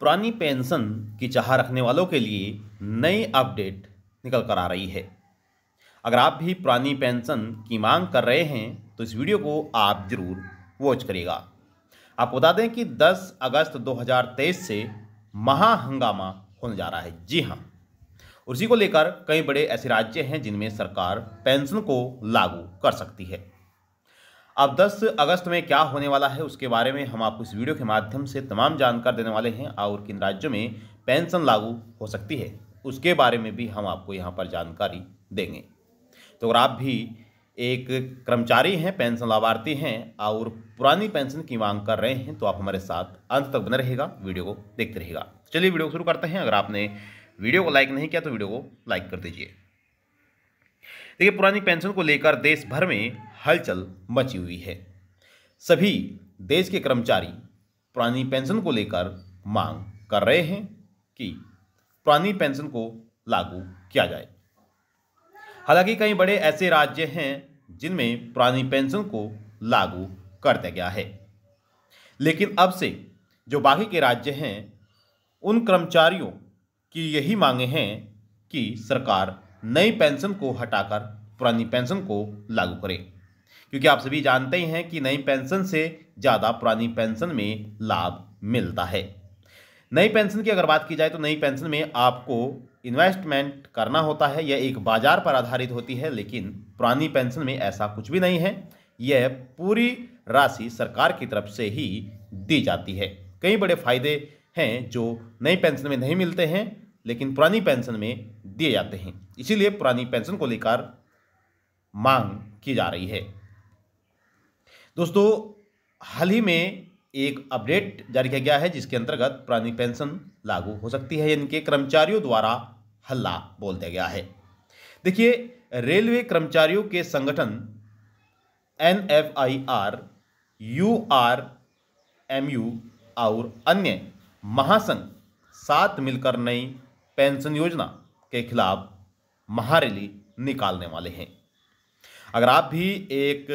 पुरानी पेंशन की चाह रखने वालों के लिए नई अपडेट निकल कर आ रही है अगर आप भी पुरानी पेंशन की मांग कर रहे हैं तो इस वीडियो को आप ज़रूर वॉच करिएगा आप बता दें कि 10 अगस्त 2023 से महाहंगामा होने जा रहा है जी हाँ उसी को लेकर कई बड़े ऐसे राज्य हैं जिनमें सरकार पेंशन को लागू कर सकती है अब 10 अगस्त में क्या होने वाला है उसके बारे में हम आपको इस वीडियो के माध्यम से तमाम जानकारी देने वाले हैं और किन राज्यों में पेंशन लागू हो सकती है उसके बारे में भी हम आपको यहाँ पर जानकारी देंगे तो अगर आप भी एक कर्मचारी हैं पेंशन लाभार्थी हैं और पुरानी पेंशन की मांग कर रहे हैं तो आप हमारे साथ अंत तक बने रहेगा वीडियो को देखते रहेगा चलिए वीडियो को शुरू करते हैं अगर आपने वीडियो को लाइक नहीं किया तो वीडियो को लाइक कर दीजिए देखिए पुरानी पेंशन को लेकर देश भर में हलचल मची हुई है सभी देश के कर्मचारी पुरानी पेंशन को लेकर मांग कर रहे हैं कि पुरानी पेंशन को लागू किया जाए हालांकि कई बड़े ऐसे राज्य हैं जिनमें पुरानी पेंशन को लागू कर दिया गया है लेकिन अब से जो बाकी के राज्य हैं उन कर्मचारियों की यही मांगे हैं कि सरकार नई पेंशन को हटाकर पुरानी पेंशन को लागू करें क्योंकि आप सभी जानते ही हैं कि नई पेंशन से ज़्यादा पुरानी पेंशन में लाभ मिलता है नई पेंशन की अगर बात की जाए तो नई पेंशन में आपको इन्वेस्टमेंट करना होता है यह एक बाजार पर आधारित होती है लेकिन पुरानी पेंशन में ऐसा कुछ भी नहीं है यह पूरी राशि सरकार की तरफ से ही दी जाती है कई बड़े फायदे हैं जो नई पेंशन में नहीं मिलते हैं लेकिन पुरानी पेंशन में दिए जाते हैं इसीलिए पुरानी पेंशन को लेकर मांग की जा रही है दोस्तों हाल ही में एक अपडेट जारी किया गया है जिसके अंतर्गत पुरानी पेंशन लागू हो सकती है इनके कर्मचारियों द्वारा हल्ला बोल दिया गया है देखिए रेलवे कर्मचारियों के संगठन N F I R U R M U और अन्य महासंघ साथ मिलकर नई पेंशन योजना के खिलाफ महारैली निकालने वाले हैं अगर आप भी एक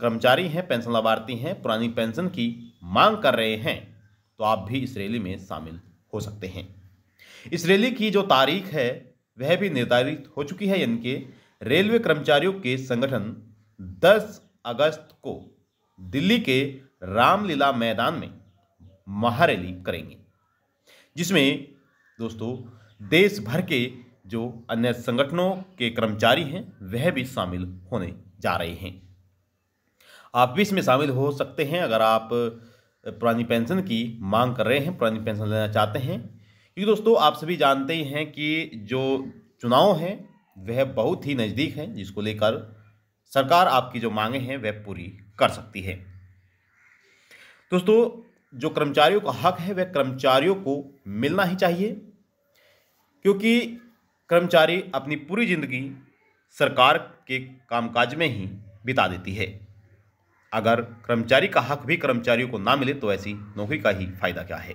कर्मचारी हैं पेंशन लाभार्थी हैं पुरानी पेंशन की मांग कर रहे हैं तो आप भी इस रैली में शामिल हो सकते हैं इस रैली की जो तारीख है वह भी निर्धारित हो चुकी है यानी कि रेलवे कर्मचारियों के संगठन 10 अगस्त को दिल्ली के रामलीला मैदान में महारैली करेंगे जिसमें दोस्तों देश भर के जो अन्य संगठनों के कर्मचारी हैं वह भी शामिल होने जा रहे हैं आप भी इसमें शामिल हो सकते हैं अगर आप पुरानी पेंशन की मांग कर रहे हैं पुरानी पेंशन लेना चाहते हैं क्योंकि दोस्तों आप सभी जानते ही हैं कि जो चुनाव हैं वह बहुत ही नज़दीक हैं जिसको लेकर सरकार आपकी जो मांगे हैं वह पूरी कर सकती है दोस्तों जो कर्मचारियों का हक है वह कर्मचारियों को मिलना ही चाहिए क्योंकि कर्मचारी अपनी पूरी ज़िंदगी सरकार के कामकाज में ही बिता देती है अगर कर्मचारी का हक भी कर्मचारियों को ना मिले तो ऐसी नौकरी का ही फायदा क्या है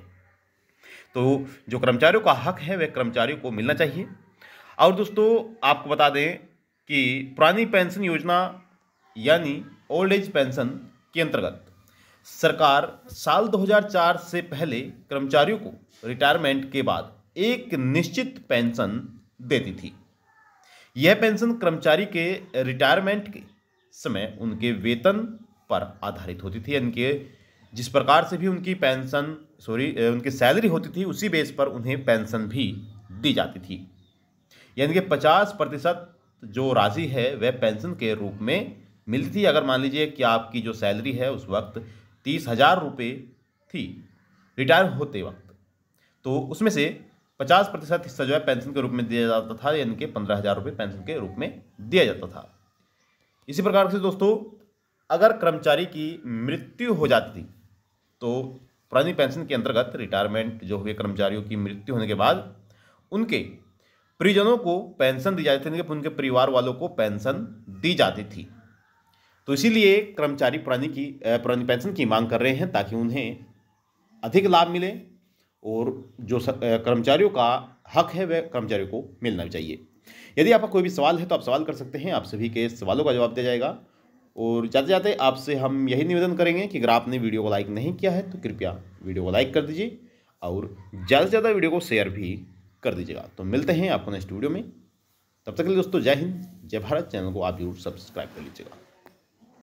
तो जो कर्मचारियों का हक है वह कर्मचारियों को मिलना चाहिए और दोस्तों आपको बता दें कि पुरानी पेंशन योजना यानी ओल्ड एज पेंशन के अंतर्गत सरकार साल 2004 से पहले कर्मचारियों को रिटायरमेंट के बाद एक निश्चित पेंशन देती थी यह पेंशन कर्मचारी के रिटायरमेंट के समय उनके वेतन पर आधारित होती थी इनके जिस प्रकार से भी उनकी पेंशन सॉरी उनकी सैलरी होती थी उसी बेस पर उन्हें पेंशन भी दी जाती थी यानी कि पचास प्रतिशत जो राशि है वह पेंशन के रूप में मिलती थी अगर मान लीजिए कि आपकी जो सैलरी है उस वक्त तीस हज़ार रुपये थी रिटायर होते वक्त तो उसमें से पचास प्रतिशत हिस्सा जो है पेंशन के रूप में दिया जाता था यानी कि पंद्रह हज़ार रुपये पेंशन के रूप में दिया जाता था इसी प्रकार से दोस्तों अगर कर्मचारी की मृत्यु हो जाती थी तो पुरानी पेंशन के अंतर्गत रिटायरमेंट जो हुए कर्मचारियों की मृत्यु होने के बाद उनके परिजनों को पेंशन दी जाती थी उनके परिवार वालों को पेंशन दी जाती थी तो इसीलिए कर्मचारी पुरानी की पुरानी पेंशन की मांग कर रहे हैं ताकि उन्हें अधिक लाभ मिले और जो कर्मचारियों का हक है वह कर्मचारियों को मिलना चाहिए यदि आपका कोई भी सवाल है तो आप सवाल कर सकते हैं आप सभी के सवालों का जवाब दिया जाएगा और जाते जाते आपसे हम यही निवेदन करेंगे कि अगर आपने वीडियो को लाइक नहीं किया है तो कृपया वीडियो को लाइक कर दीजिए और ज़्यादा से ज़्यादा वीडियो को शेयर भी कर दीजिएगा तो मिलते हैं आपको नेक्स्ट वीडियो में तब तक के लिए दोस्तों जय हिंद जय भारत चैनल को आप जरूर सब्सक्राइब कर लीजिएगा